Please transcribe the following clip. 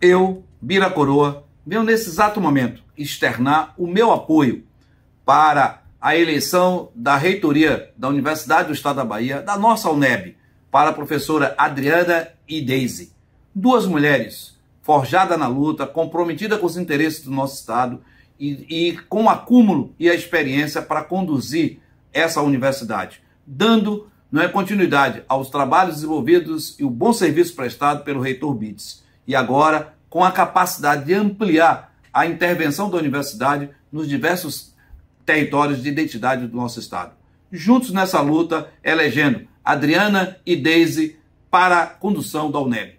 eu, Bira Coroa, venho nesse exato momento externar o meu apoio para a eleição da reitoria da Universidade do Estado da Bahia, da nossa UNEB, para a professora Adriana e Daisy. Duas mulheres forjadas na luta, comprometidas com os interesses do nosso Estado e, e com o acúmulo e a experiência para conduzir essa universidade, dando não é, continuidade aos trabalhos desenvolvidos e o bom serviço prestado pelo reitor Bides e agora com a capacidade de ampliar a intervenção da universidade nos diversos territórios de identidade do nosso Estado. Juntos nessa luta, elegendo Adriana e Deise para a condução da UNEB.